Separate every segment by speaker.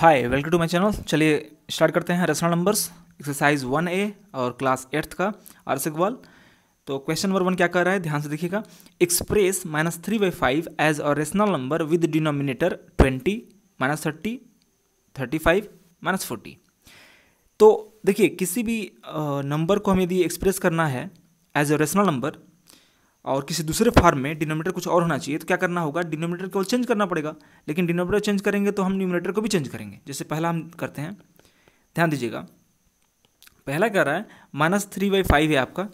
Speaker 1: hi welcome to my channel चलिए start करते हैं rational numbers exercise one A और क्लास एट्थ का आर इकबाल तो क्वेश्चन नंबर वन क्या कर रहा है ध्यान से देखिएगा express minus three by five as a rational number with denominator twenty minus thirty thirty five minus forty तो देखिए किसी भी नंबर को हमें यदि एक्सप्रेस करना है एज अ रेशनल नंबर और किसी दूसरे फार्म में डिनोमीटर कुछ और होना चाहिए तो क्या करना होगा डिनोमीटर केवल चेंज करना पड़ेगा लेकिन डिनोमीटर चेंज करेंगे तो हम न्यूमिनेटर को भी चेंज करेंगे जैसे पहला हम करते हैं ध्यान दीजिएगा पहला कह रहा है माइनस थ्री बाई फाइव है आपका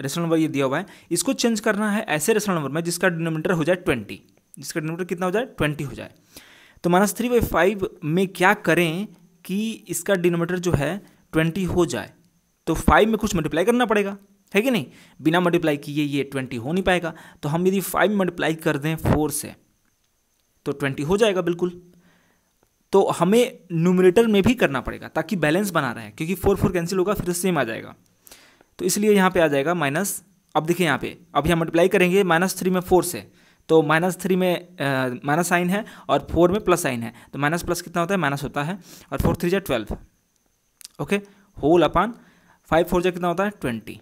Speaker 1: रेशनल नंबर ये दिया हुआ है इसको चेंज करना है ऐसे रेशनल नंबर में जिसका डिनोमीटर हो जाए ट्वेंटी जिसका डिनोमीटर कितना हो जाए ट्वेंटी हो जाए तो माइनस थ्री बाई फाइव में क्या करें कि इसका डिनोमीटर जो है ट्वेंटी हो जाए तो फाइव में कुछ मल्टीप्लाई करना पड़ेगा है कि नहीं बिना मल्टीप्लाई किए ये ट्वेंटी हो नहीं पाएगा तो हम यदि फाइव मल्टीप्लाई कर दें फोर से तो ट्वेंटी हो जाएगा बिल्कुल तो हमें न्यूमिनेटर में भी करना पड़ेगा ताकि बैलेंस बना रहे क्योंकि फोर फोर कैंसिल होगा फिर सेम आ जाएगा तो इसलिए यहाँ पे आ जाएगा माइनस अब देखिए यहाँ पे अब यहाँ मल्टीप्लाई करेंगे माइनस थ्री में फोर से तो माइनस थ्री में माइनस साइन है और फोर में प्लस साइन है तो माइनस प्लस कितना होता है माइनस होता है और फोर थ्री जै twelve okay whole upon five four जै कितना होता है ट्वेंटी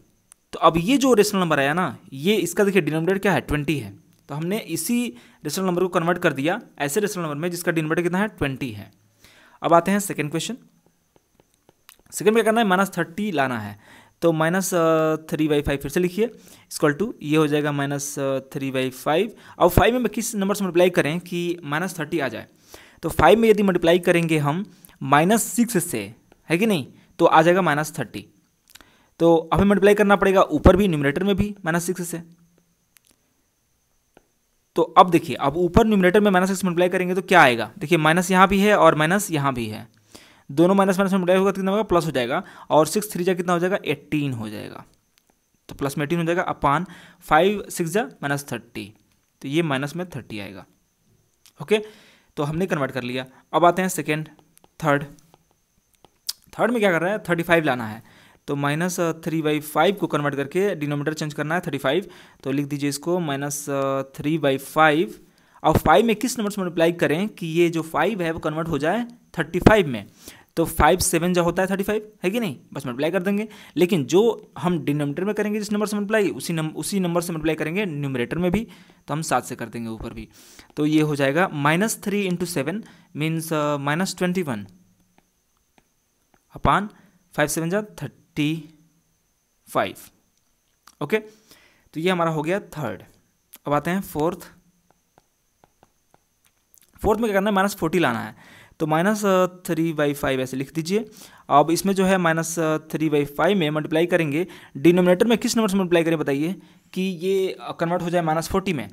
Speaker 1: तो अब ये जो रेशनल नंबर आया ना ये इसका देखिए डिनोमिनेटर क्या है ट्वेंटी है तो हमने इसी रेशनल नंबर को कन्वर्ट कर दिया ऐसे रेशनल नंबर में जिसका डिनोमिनेटर कितना है ट्वेंटी है अब आते हैं सेकेंड क्वेश्चन सेकेंड में करना है माइनस थर्टी लाना है तो माइनस थ्री बाई फाइव फिर से लिखिए इसक्वल टू ये हो जाएगा माइनस थ्री बाई फाइव अब फाइव में किस नंबर से मल्टीप्लाई करें कि माइनस थर्टी आ जाए तो फाइव में यदि मल्टीप्लाई करेंगे हम माइनस सिक्स से है कि नहीं तो आ जाएगा माइनस थर्टी तो हमें मल्टीप्लाई करना पड़ेगा ऊपर भी न्यूमिनेटर में भी माइनस सिक्स से तो अब देखिए अब ऊपर न्यूमिनेटर में माइनस सिक्स मल्टीप्लाई करेंगे तो क्या आएगा देखिए माइनस यहाँ भी है और माइनस यहाँ भी है दोनों माइनस माइनस मल्टीप्लाई होगा तो कितना होगा प्लस हो जाएगा और सिक्स थ्री जा कितना हो जाएगा एट्टीन हो जाएगा तो प्लस में एटीन हो जाएगा अपान फाइव सिक्स जा माइनस थर्टी तो ये माइनस में थर्टी आएगा ओके तो हमने कन्वर्ट कर लिया अब आते हैं सेकेंड थर्ड थर्ड में क्या कर रहा है थर्टी फाइव लाना है तो माइनस थ्री बाई फाइव को कन्वर्ट करके डिनोमीटर चेंज करना है थर्टी फाइव तो लिख दीजिए इसको माइनस थ्री बाई फाइव और फाइव में किस नंबर से मल्टीप्लाई करें कि ये जो फाइव है वो कन्वर्ट हो जाए थर्टी फाइव में तो फाइव सेवन जो होता है थर्टी फाइव है कि नहीं बस मल्टीप्लाई कर देंगे लेकिन जो हम डिनोमीटर में करेंगे जिस नंबर से मल्टीप्लाई उसी नम उसी नंबर से मल्टीप्लाई करेंगे न्यूमरेटर में भी तो हम सात से कर देंगे ऊपर भी तो ये हो जाएगा minus three into seven means minus twenty one upon five seven जा थर्टी टी फाइव ओके तो ये हमारा हो गया थर्ड अब आते हैं फोर्थ फोर्थ में क्या करना है माइनस फोर्टी लाना है तो माइनस थ्री बाई फाइव ऐसे लिख दीजिए अब इसमें जो है माइनस थ्री बाई फाइव में मल्टीप्लाई करेंगे डिनोमिनेटर में किस नंबर से मल्टीप्लाई करें बताइए कि ये कन्वर्ट uh, हो जाए माइनस फोर्टी में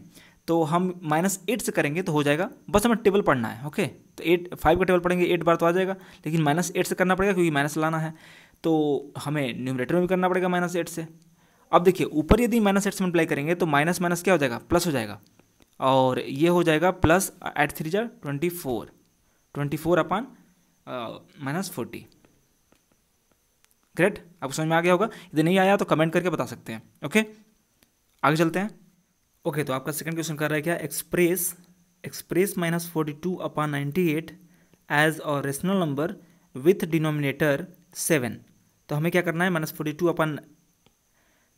Speaker 1: तो हम माइनस एट से करेंगे तो हो जाएगा बस हमें टेबल पढ़ना है ओके तो एट फाइव का टेबल पढ़ेंगे एट बार तो आ जाएगा लेकिन माइनस एट से करना पड़ेगा क्योंकि माइनस लाना है तो हमें न्यूमरेटर में भी करना पड़ेगा माइनस एट से अब देखिए ऊपर यदि माइनस एट से मल्टीप्लाई करेंगे तो माइनस माइनस क्या हो जाएगा प्लस हो जाएगा और ये हो जाएगा प्लस एट थ्री जा twenty four twenty four upon minus forty correct आपको समझ में आ गया होगा यदि नहीं आया तो कमेंट करके बता सकते हैं ओके आगे चलते हैं ओके तो आपका सेकंड क्वेश्चन कर रहा है क्या express express minus forty two upon ninety eight as a rational number with denominator seven तो हमें क्या करना है minus forty two upon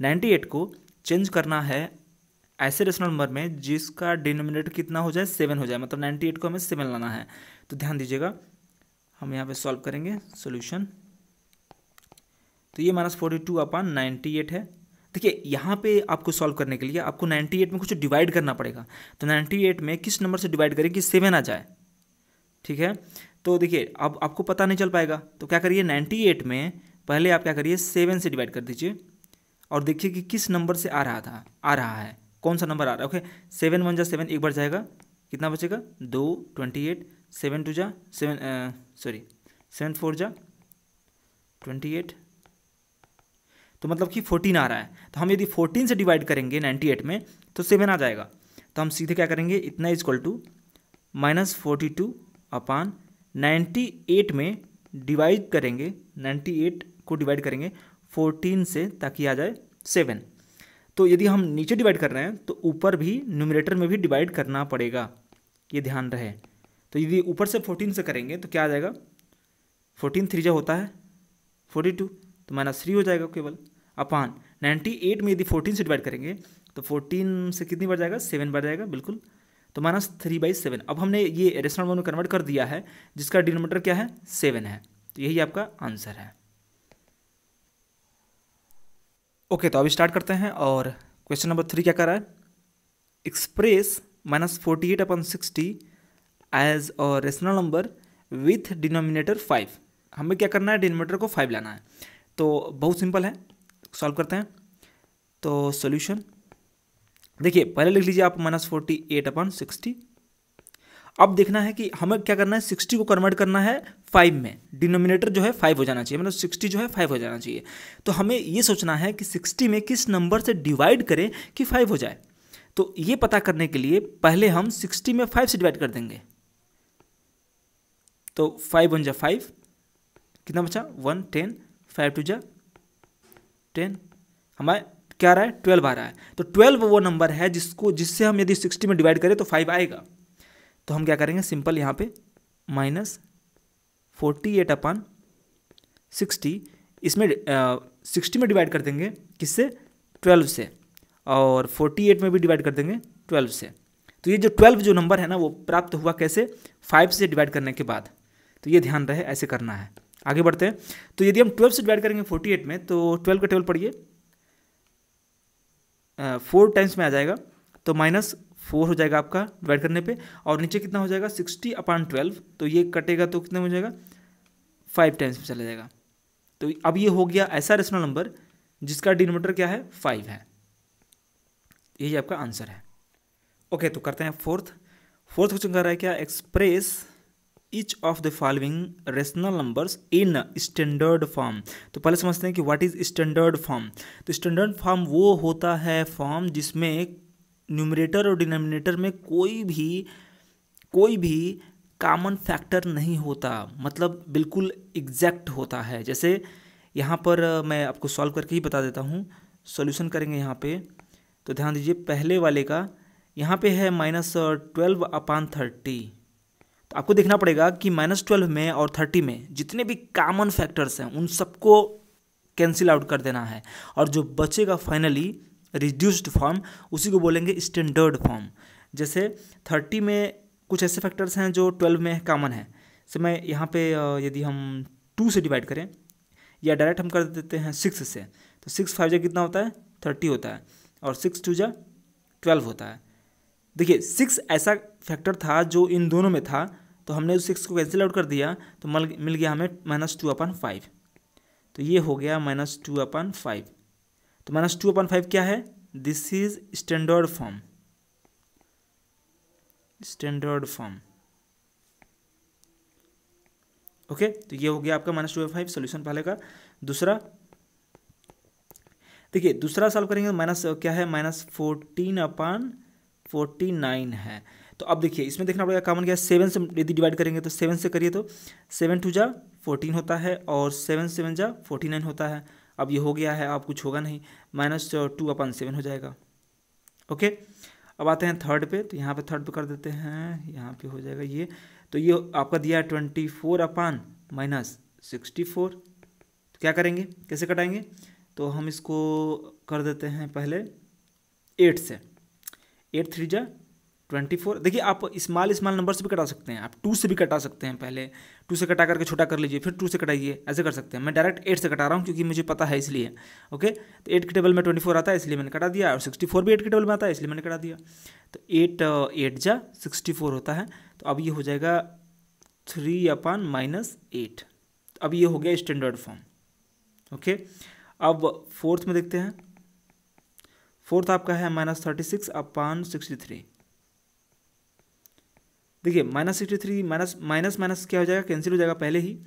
Speaker 1: ninety eight को चेंज करना है ऐसे रेशनल नंबर में जिसका डिनोमिनेटर कितना हो जाए सेवन हो जाए मतलब नाइन्टी एट को हमें सेवन लाना है तो ध्यान दीजिएगा हम यहाँ पे सॉल्व करेंगे सॉल्यूशन तो ये minus forty two upon ninety eight है देखिए यहाँ पे आपको सॉल्व करने के लिए आपको नाइन्टी एट में कुछ डिवाइड करना पड़ेगा तो नाइन्टी एट में किस नंबर से डिवाइड करें कि सेवन आ जाए ठीक है तो देखिए अब आपको पता नहीं चल पाएगा तो क्या करिए नाइन्टी एट में पहले आप क्या करिए सेवन से डिवाइड कर दीजिए और देखिए कि किस नंबर से आ रहा था आ रहा है कौन सा नंबर आ रहा है ओके सेवन वन जा सेवन एक बार जाएगा कितना बचेगा दो ट्वेंटी एट सेवन टू जा सेवन सॉरी सेवन फोर जा ट्वेंटी एट तो मतलब कि फोर्टीन आ रहा है तो हम यदि फोर्टीन से डिवाइड करेंगे नाइन्टी एट में तो सेवन आ जाएगा तो हम सीधे क्या करेंगे इतना equal to minus forty two upon ninety eight में डिवाइड करेंगे नाइन्टी एट को डिवाइड करेंगे फोर्टीन से ताकि आ जाए सेवन तो यदि हम नीचे डिवाइड कर रहे हैं तो ऊपर भी न्यूमिनेटर में भी डिवाइड करना पड़ेगा ये ध्यान रहे तो यदि ऊपर से फोर्टीन से करेंगे तो क्या आ जाएगा फोर्टीन थ्री जो होता है फोर्टी टू तो माइनस थ्री हो जाएगा केवल अपान नाइन्टी एट में यदि फोर्टीन से डिवाइड करेंगे तो फोर्टीन से कितनी बढ़ जाएगा सेवन बढ़ जाएगा बिल्कुल तो माइनस थ्री बाई सेवन अब हमने ये रेशनल वन में कन्वर्ट कर दिया है जिसका डिनोमीटर क्या है सेवन है तो यही आपका आंसर है ओके okay, तो अभी स्टार्ट करते हैं और क्वेश्चन नंबर थ्री क्या कर रहा है express minus forty eight upon sixty as a rational number with denominator five हमें क्या करना है डिनोमिनेटर को फाइव लाना है तो बहुत सिंपल है सॉल्व करते हैं तो सॉल्यूशन देखिए पहले लिख लीजिए आप minus forty eight upon sixty अब देखना है कि हमें क्या करना है सिक्सटी को कन्वर्ट करना है फाइव में डिनोमिनेटर जो है फाइव हो जाना चाहिए मतलब सिक्सटी जो है फाइव हो जाना चाहिए तो हमें ये सोचना है कि सिक्सटी में किस नंबर से डिवाइड करें कि फाइव हो जाए तो ये पता करने के लिए पहले हम सिक्सटी में फाइव से डिवाइड कर देंगे तो फाइव वन जा फाइव कितना बचा वन टेन फाइव टू जा टेन हमारे क्या आ रहा है ट्वेल्व आ रहा है तो ट्वेल्व वो नंबर है जिसको जिससे हम यदि सिक्सटी में डिवाइड करें तो फाइव आएगा तो हम क्या करेंगे सिंपल यहाँ पे minus forty eight upon sixty इसमें सिक्सटी में डिवाइड कर देंगे किससे ट्वेल्व से और फोर्टी एट में भी डिवाइड कर देंगे ट्वेल्व से तो ये जो ट्वेल्व जो नंबर है ना वो प्राप्त हुआ कैसे फाइव से डिवाइड करने के बाद तो ये ध्यान रहे ऐसे करना है आगे बढ़ते हैं तो यदि हम ट्वेल्व से डिवाइड करेंगे फोर्टी एट में तो ट्वेल्व का टेबल पढ़िए फोर टाइम्स में आ जाएगा तो माइनस फोर हो जाएगा आपका डिवाइड करने पे और नीचे कितना हो जाएगा सिक्सटी अपॉन ट्वेल्व तो ये कटेगा तो कितना हो जाएगा फाइव टाइम्स में चला जाएगा तो अब ये हो गया ऐसा रेशनल नंबर जिसका डिनोमीटर क्या है फाइव है यही आपका आंसर है ओके तो करते हैं फोर्थ फोर्थ क्वेश्चन कर रहा है क्या express each of the following rational numbers in standard form तो पहले समझते हैं कि व्हाट इज स्टैंडर्ड फॉर्म तो स्टैंडर्ड फॉर्म वो होता है फॉर्म जिसमें न्यूमरेटर और डिनोमिनेटर में कोई भी कोई भी कामन फैक्टर नहीं होता मतलब बिल्कुल एग्जैक्ट होता है जैसे यहाँ पर मैं आपको सॉल्व करके ही बता देता हूँ सॉल्यूशन करेंगे यहाँ पे तो ध्यान दीजिए पहले वाले का यहाँ पे है माइनस ट्वेल्व अपान थर्टी तो आपको देखना पड़ेगा कि माइनस ट्वेल्व में और थर्टी में जितने भी कामन फैक्टर्स हैं उन सबको कैंसिल आउट कर देना है और जो बचेगा फाइनली रिड्यूस्ड फॉर्म उसी को बोलेंगे स्टैंडर्ड फॉर्म जैसे थर्टी में कुछ ऐसे फैक्टर्स हैं जो ट्वेल्व में कॉमन है जैसे मैं यहाँ पे यदि हम टू से डिवाइड करें या डायरेक्ट हम कर देते हैं सिक्स से तो सिक्स फाइव जा कितना होता है थर्टी होता है और सिक्स टू जा ट्वेल्व होता है देखिए सिक्स ऐसा फैक्टर था जो इन दोनों में था तो हमने उस सिक्स को कैंसिल आउट कर दिया तो मिल गया हमें माइनस टू अपन फाइव तो ये हो गया माइनस टू अपन फाइव तो माइनस टू अपन फाइव क्या है this is standard form standard form okay तो ये हो गया आपका माइनस टू फाइव सोल्यूशन पहले का दूसरा देखिए दूसरा सॉल्व करेंगे माइनस क्या है minus fourteen upon forty nine है तो अब देखिए इसमें देखना पड़ेगा कॉमन क्या है सेवन से यदि डिवाइड करेंगे तो सेवन से करिए तो सेवन टू जा फोर्टीन होता है और सेवन सेवन जा फोर्टी नाइन होता है अब ये हो गया है अब कुछ होगा नहीं माइनस टू अपन सेवन हो जाएगा ओके अब आते हैं थर्ड पे तो यहाँ पे थर्ड पे कर देते हैं यहाँ पे हो जाएगा ये तो ये आपका दिया है twenty four upon minus sixty four तो क्या करेंगे कैसे कटाएंगे तो हम इसको कर देते हैं पहले एट से एट थ्री जा ट्वेंटी फोर देखिए आप स्मॉल स्मॉल नंबर से भी कटा सकते हैं आप टू से भी कटा सकते हैं पहले टू से कटा करके छोटा कर लीजिए फिर टू से कटाइए ऐसे कर सकते हैं मैं डायरेक्ट एट से कटा रहा हूँ क्योंकि मुझे पता है इसलिए ओके तो एट के टेबल में ट्वेंटी फोर आता है इसलिए मैंने कटा दिया और सिक्सटी फोर भी एट के टेबल में आता है इसलिए मैंने कटा दिया तो एट एट uh, जा सिक्सटी फोर होता है तो अब ये हो जाएगा थ्री अपान माइनस एट तो अब ये हो गया स्टैंडर्ड फॉर्म ओके अब फोर्थ में देखते हैं फोर्थ आपका है minus thirty six upon sixty three देखिए minus sixty three minus minus minus क्या हो जाएगा कैंसिल हो जाएगा पहले ही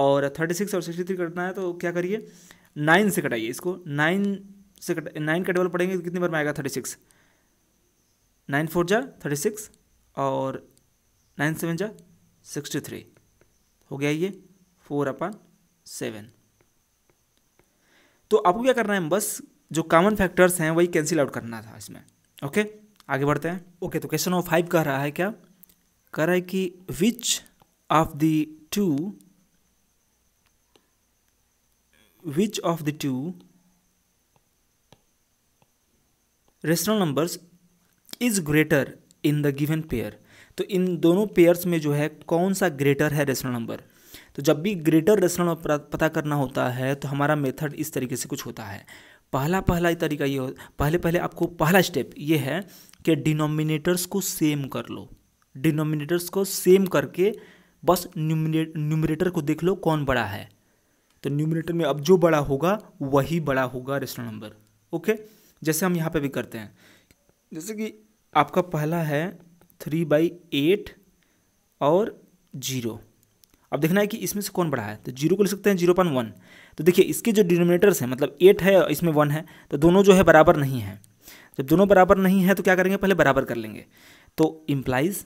Speaker 1: और थर्टी सिक्स और सिक्सटी थ्री कटना है तो क्या करिए नाइन से कटाइए इसको नाइन से कट नाइन का डबल पड़ेंगे तो कितनी बार में आएगा थर्टी सिक्स नाइन फोर जा थर्टी सिक्स और नाइन सेवन जा सिक्सटी थ्री हो गया ये फोर अपन सेवन तो आपको क्या करना है बस जो कॉमन फैक्टर्स हैं वही कैंसिल आउट करना था इसमें ओके आगे बढ़ते हैं ओके तो क्वेश्चन नंबर फाइव कह रहा है क्या कह रहा है कि which of the two which of the two rational numbers is greater in the given pair तो इन दोनों पेयर्स में जो है कौन सा ग्रेटर है रेशनल नंबर तो जब भी ग्रेटर रेशनल नंबर पता करना होता है तो हमारा मेथड इस तरीके से कुछ होता है पहला पहला तरीका ये हो पहले पहले आपको पहला स्टेप ये है कि डिनोमिनेटर्स को सेम कर लो डिनोमिनेटर्स को सेम करके बस न्यूमिनेटर को देख लो कौन बड़ा है तो न्यूमिनेटर में अब जो बड़ा होगा वही बड़ा होगा रेशनल नंबर ओके जैसे हम यहाँ पे भी करते हैं जैसे कि आपका पहला है थ्री बाई एट और जीरो अब देखना है कि इसमें से कौन बड़ा है तो जीरो को लिख सकते हैं जीरो पॉइंट वन तो देखिए इसके जो डिनोमिनेटर्स हैं मतलब एट है इसमें वन है तो दोनों जो है बराबर नहीं है जब दोनों बराबर नहीं है तो क्या करेंगे पहले बराबर कर लेंगे तो इम्प्लाइज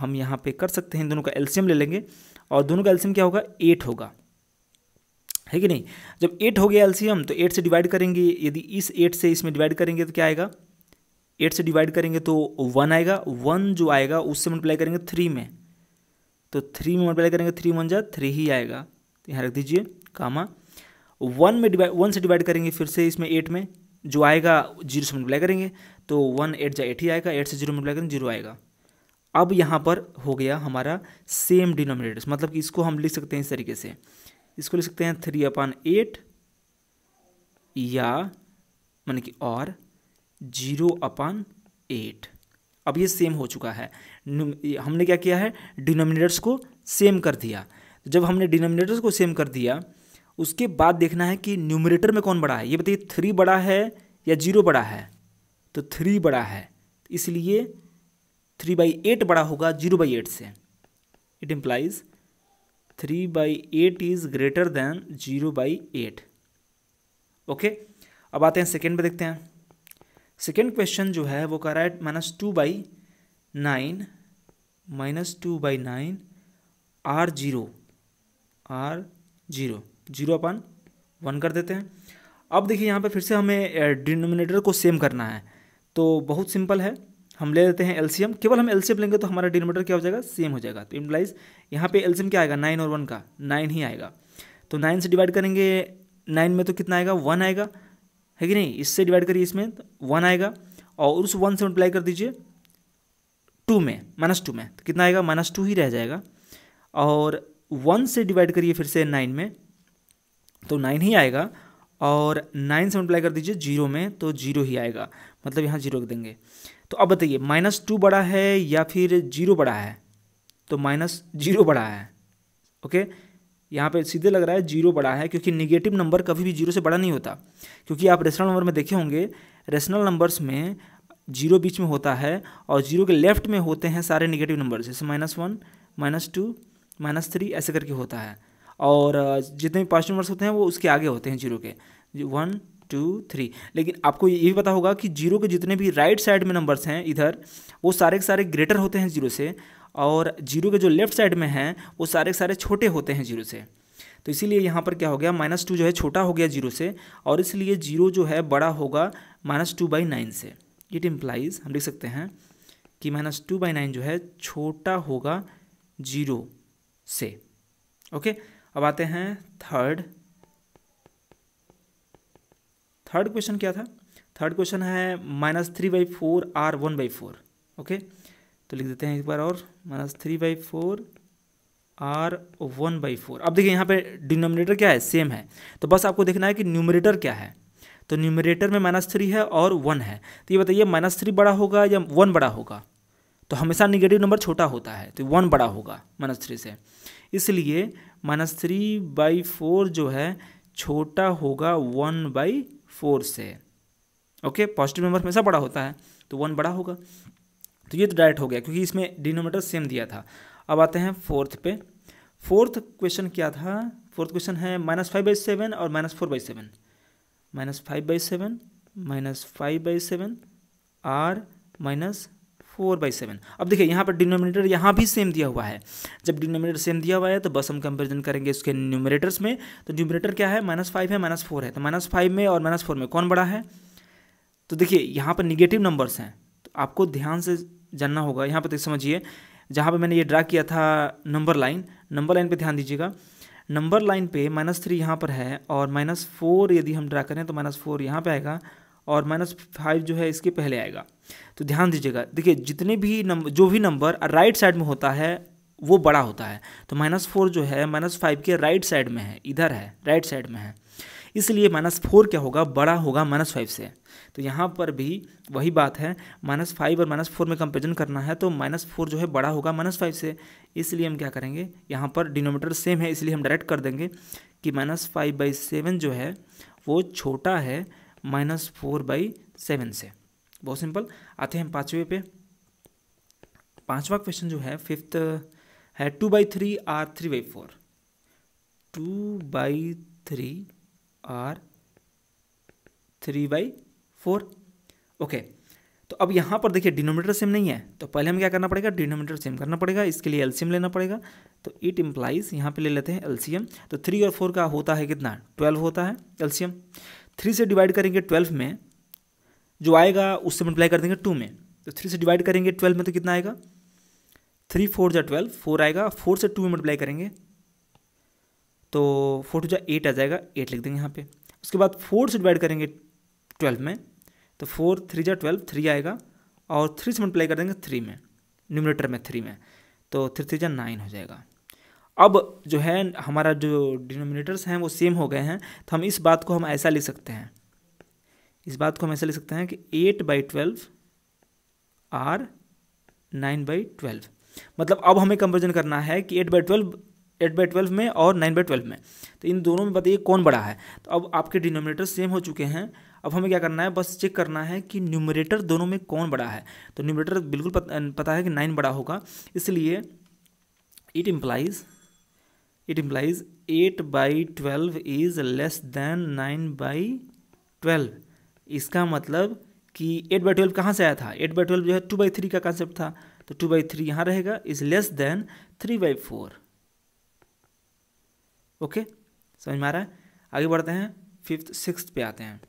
Speaker 1: हम यहाँ पे कर सकते हैं दोनों का एल्शियम ले लेंगे और दोनों का एल्शियम क्या होगा एट होगा है कि नहीं जब एट हो गया एल्शियम तो एट से डिवाइड करेंगे यदि इस एट से इसमें डिवाइड करेंगे तो क्या आएगा एट से डिवाइड करेंगे तो वन आएगा वन जो आएगा उससे मल्टीप्लाई करेंगे थ्री में तो थ्री में मल्टीप्लाई करेंगे थ्री वन जा थ्री ही आएगा तो यहाँ रख दीजिए कामा वन में डिवाइड वन से डिवाइड करेंगे फिर से इसमें एट में जो आएगा जीरो से मल्टीप्लाई करेंगे तो वन एट जा एट ही आएगा एट से जीरो मल्टीप्लाई करेंगे जीरो आएगा अब यहाँ पर हो गया हमारा सेम डिनोमिनेटर्स मतलब कि इसको हम लिख सकते हैं इस तरीके से इसको लिख सकते हैं थ्री अपान एट या मान कि और जीरो अपान एट अब ये सेम हो चुका है हमने क्या किया है डिनोमिनेटर्स को सेम कर दिया तो जब हमने डिनोमिनेटर्स को सेम कर दिया उसके बाद देखना है कि न्यूमिनेटर में कौन बड़ा है ये बताइए थ्री बड़ा है या जीरो बड़ा है तो थ्री बड़ा है इसलिए थ्री बाई एट बड़ा होगा जीरो बाई एट से it implies three by eight is greater than zero by eight okay अब आते हैं सेकेंड पे देखते हैं सेकेंड क्वेश्चन जो है वो कह रहा है minus two by nine minus two by nine or zero or zero zero upon one कर देते हैं अब देखिए यहाँ पे फिर से हमें डिनोमिनेटर को सेम करना है तो बहुत सिंपल है हम ले लेते हैं एलसीएम केवल हम एलसीएम लेंगे तो हमारा डिनोमीटर क्या हो जाएगा सेम हो जाएगा तो इम्प्लाइज यहाँ पे एलसीएम क्या आएगा नाइन और वन का नाइन ही आएगा तो नाइन से डिवाइड करेंगे नाइन में तो कितना आएगा वन आएगा है कि नहीं इससे डिवाइड करिए इसमें तो वन आएगा और उस वन से मल्टीप्लाई कर दीजिए टू में माइनस टू में तो कितना आएगा माइनस टू ही रह जाएगा और वन से डिवाइड करिए फिर से नाइन में तो नाइन ही आएगा और नाइन से मल्टीप्लाई कर दीजिए जीरो में तो जीरो ही आएगा मतलब यहाँ जीरो देंगे तो अब बताइए माइनस टू बड़ा है या फिर जीरो बड़ा है तो माइनस जीरो बड़ा है ओके यहाँ पे सीधे लग रहा है जीरो बड़ा है क्योंकि निगेटिव नंबर कभी भी जीरो से बड़ा नहीं होता क्योंकि आप रेशनल नंबर में देखे होंगे रेशनल नंबर्स में जीरो बीच में होता है और जीरो के लेफ्ट में होते हैं सारे निगेटिव नंबर जैसे minus one minus two minus three ऐसे करके होता है और जितने भी पॉजिटिव नंबर्स होते हैं वो उसके आगे होते हैं जीरो के वन टू थ्री लेकिन आपको ये भी पता होगा कि जीरो के जितने भी राइट साइड में नंबर्स हैं इधर वो सारे के सारे ग्रेटर होते हैं जीरो से और जीरो के जो लेफ्ट साइड में हैं वो सारे के सारे छोटे होते हैं जीरो से तो इसीलिए यहाँ पर क्या हो गया माइनस टू जो है छोटा हो गया जीरो से और इसलिए जीरो जो है बड़ा होगा माइनस टू बाई नाइन से इट इम्प्लाइज हम लिख सकते हैं कि माइनस टू बाई नाइन जो है छोटा होगा जीरो से ओके अब आते हैं थर्ड थर्ड क्वेश्चन क्या था थर्ड क्वेश्चन है minus three by four or one by four okay तो लिख देते हैं एक बार और minus three by four or one by four अब देखिए यहाँ पे डिनोमिनेटर क्या है सेम है तो बस आपको देखना है कि न्यूमरेटर क्या है तो न्यूमरेटर में माइनस थ्री है और वन है तो ये बताइए माइनस थ्री बड़ा होगा या वन बड़ा होगा तो हमेशा निगेटिव नंबर छोटा होता है तो वन बड़ा होगा माइनस थ्री से इसलिए माइनस थ्री बाई फोर जो है छोटा होगा वन बाई फोर से ओके पॉजिटिव नंबर हमेशा बड़ा होता है तो वन बड़ा होगा तो ये तो डायरेक्ट हो गया क्योंकि इसमें डिनोमीटर सेम दिया था अब आते हैं फोर्थ पे फोर्थ क्वेश्चन क्या था फोर्थ क्वेश्चन है माइनस फाइव बाई सेवन और minus four by seven minus five by seven minus five by seven or minus four by seven अब देखिए यहाँ पर डिनोमिनेटर यहाँ भी सेम दिया हुआ है जब डिनोमिनेटर सेम दिया हुआ है तो बस हम कंपेरिजन करेंगे इसके न्यूमिनेटर्स में तो न्यूमिनेटर क्या है माइनस फाइव है माइनस फोर है तो माइनस फाइव में और माइनस फोर में कौन बड़ा है तो देखिए यहाँ पर निगेटिव नंबर्स हैं तो आपको ध्यान से जानना होगा यहाँ पर देख तो समझिए जहाँ पर मैंने ये ड्रा किया था नंबर लाइन नंबर लाइन पर ध्यान दीजिएगा नंबर लाइन पर माइनस थ्री यहाँ पर है और माइनस फोर यदि हम ड्रा करें तो माइनस फोर यहाँ पर आएगा और माइनस फाइव जो है इसके पहले आएगा तो ध्यान दीजिएगा देखिए जितने भी नंबर जो भी नंबर राइट साइड में होता है वो बड़ा होता है तो माइनस फोर जो है माइनस फाइव के राइट साइड में है इधर है राइट साइड में है इसलिए माइनस फोर क्या होगा बड़ा होगा माइनस फाइव से तो यहाँ पर भी वही बात है माइनस फाइव और माइनस फोर में कंपेरिजन करना है तो माइनस फोर जो है बड़ा होगा माइनस फाइव से इसलिए हम क्या करेंगे यहाँ पर डिनोमीटर सेम है इसलिए हम डायरेक्ट कर देंगे कि माइनस फाइव बाई सेवन जो है वो छोटा है माइनस फोर बाई सेवन से बहुत सिंपल आते हैं पाँचवें पे पांचवा क्वेश्चन जो है फिफ्थ है two by three or three by four two by three or three by four okay तो अब यहाँ पर देखिए डिनोमीटर सेम नहीं है तो पहले हमें क्या करना पड़ेगा डिनोमीटर सेम करना पड़ेगा इसके लिए एलसीएम लेना पड़ेगा तो इट इम्प्लाइज यहाँ पे ले लेते हैं एलसीएम तो थ्री और फोर का होता है कितना ट्वेल्व होता है एलसीएम थ्री से डिवाइड करेंगे ट्वेल्व में जो आएगा उससे मल्टीप्लाई कर देंगे टू में तो थ्री से डिवाइड करेंगे ट्वेल्व में तो कितना आएगा थ्री फोर जा ट्वेल्व फोर आएगा फोर से टू में मल्टीप्लाई करेंगे तो फोर टू जा एट आ जाएगा एट लिख देंगे यहाँ पे उसके बाद फोर से डिवाइड करेंगे ट्वेल्व में तो फोर थ्री जा ट्वेल्व थ्री आएगा और थ्री से मल्टीप्लाई कर देंगे थ्री में न्यूमिनेटर में थ्री में तो थ्री थ्री जा नाइन हो जाएगा अब जो है हमारा जो डिनोमिनेटर्स हैं वो सेम हो गए हैं तो हम इस बात को हम ऐसा लिख सकते हैं इस बात को हम ऐसा लिख सकते हैं कि eight by twelve or nine by twelve मतलब अब हमें कंपेरिजन करना है कि eight by twelve eight by twelve में और नाइन बाई ट्वेल्व में तो इन दोनों में बताइए कौन बड़ा है तो अब आपके डिनोमिनेटर सेम हो चुके हैं अब हमें क्या करना है बस चेक करना है कि न्यूमरेटर दोनों में कौन बड़ा है तो न्यूमरेटर बिल्कुल पता है कि नाइन बड़ा होगा इसलिए it implies it implies eight by twelve is less than nine by twelve इसका मतलब कि एट बाई ट्वेल्व कहाँ से आया था एट बाई ट्वेल्व जो है टू बाई थ्री का कॉन्सेप्ट था तो टू बाई थ्री यहाँ रहेगा is less than three by four okay समझ में आ रहा है आगे बढ़ते हैं फिफ्थ सिक्स पे आते हैं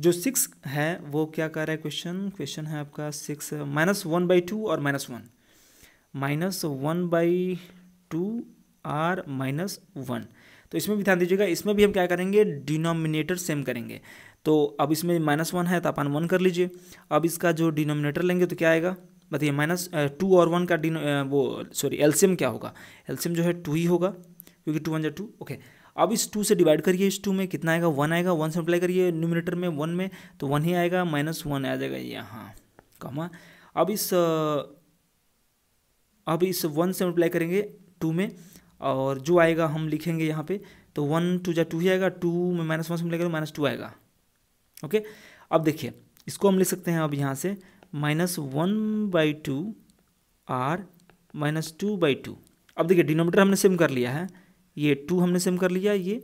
Speaker 1: जो सिक्स है वो क्या कर रहा है क्वेश्चन क्वेश्चन है आपका six minus one by two और minus one minus one by two or minus one तो इसमें भी ध्यान दीजिएगा इसमें भी हम क्या करेंगे डिनोमिनेटर सेम करेंगे तो अब इसमें माइनस वन है तो अपन वन कर लीजिए अब इसका जो डिनोमिनेटर लेंगे तो क्या आएगा बताइए माइनस टू और वन का वो सॉरी एल्सियम क्या होगा एल्सियम जो है टू ही होगा क्योंकि टू वन जो टू ओके अब इस टू से डिवाइड करिए इस टू में कितना आएगा वन आएगा वन से अप्लाई करिए न्यूमिनेटर में वन में तो वन ही आएगा माइनस वन आ जाएगा यहाँ कमा अब इस अब इस वन से अप्लाई करेंगे टू में और जो आएगा हम लिखेंगे यहाँ पे तो वन टू जै टू ही आएगा टू में माइनस वन से मिलेगा तो माइनस टू आएगा ओके अब देखिए इसको हम लिख सकते हैं अब यहाँ से minus one by two or minus two by two अब देखिए डिनोमीटर हमने सेम कर लिया है ये टू हमने सेम कर लिया ये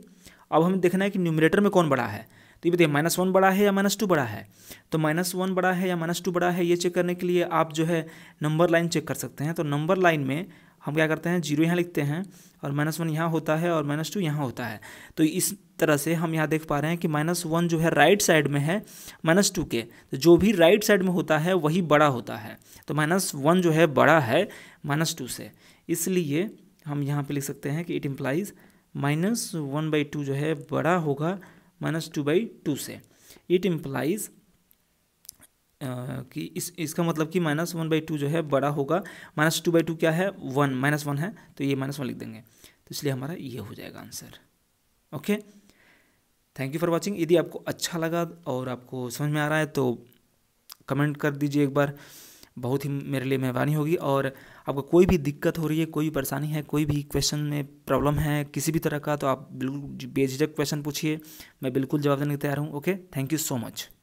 Speaker 1: अब हमें देखना है कि न्यूमिनेटर में कौन बड़ा है तो ये बताइए माइनस वन बड़ा है या माइनस टू बड़ा है तो माइनस वन बड़ा है या माइनस टू बड़ा है ये चेक करने के लिए आप जो है नंबर लाइन चेक कर सकते हैं तो नंबर लाइन में हम क्या करते हैं जीरो यहाँ लिखते हैं और माइनस वन यहाँ होता है और माइनस टू यहाँ होता है तो इस तरह से हम यहाँ देख पा रहे हैं कि माइनस वन जो है राइट साइड में है माइनस टू के तो जो भी राइट साइड में होता है वही बड़ा होता है तो माइनस वन जो है बड़ा है माइनस टू से इसलिए हम यहाँ पे लिख सकते हैं कि it implies minus one by two जो है बड़ा होगा माइनस टू बाई टू से इट इम्प्लाइज़ कि इस इसका मतलब कि माइनस वन बाई टू जो है बड़ा होगा माइनस टू बाई टू क्या है वन माइनस वन है तो ये माइनस वन लिख देंगे तो इसलिए हमारा ये हो जाएगा answer okay thank you for watching यदि आपको अच्छा लगा और आपको समझ में आ रहा है तो कमेंट कर दीजिए एक बार बहुत ही मेरे लिए मेहरबानी होगी और आपको कोई भी दिक्कत हो रही है कोई परेशानी है कोई भी क्वेश्चन में प्रॉब्लम है किसी भी तरह का तो आप बिल्कुल बेझिझक क्वेश्चन पूछिए मैं बिल्कुल जवाब देने को तैयार हूँ okay thank you so much